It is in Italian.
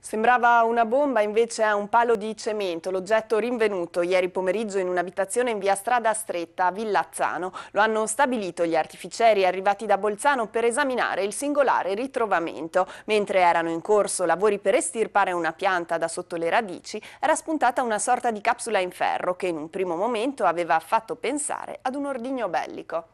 Sembrava una bomba, invece è un palo di cemento, l'oggetto rinvenuto ieri pomeriggio in un'abitazione in via Strada Stretta a Villazzano. Lo hanno stabilito gli artificieri arrivati da Bolzano per esaminare il singolare ritrovamento. Mentre erano in corso lavori per estirpare una pianta da sotto le radici, era spuntata una sorta di capsula in ferro che in un primo momento aveva fatto pensare ad un ordigno bellico.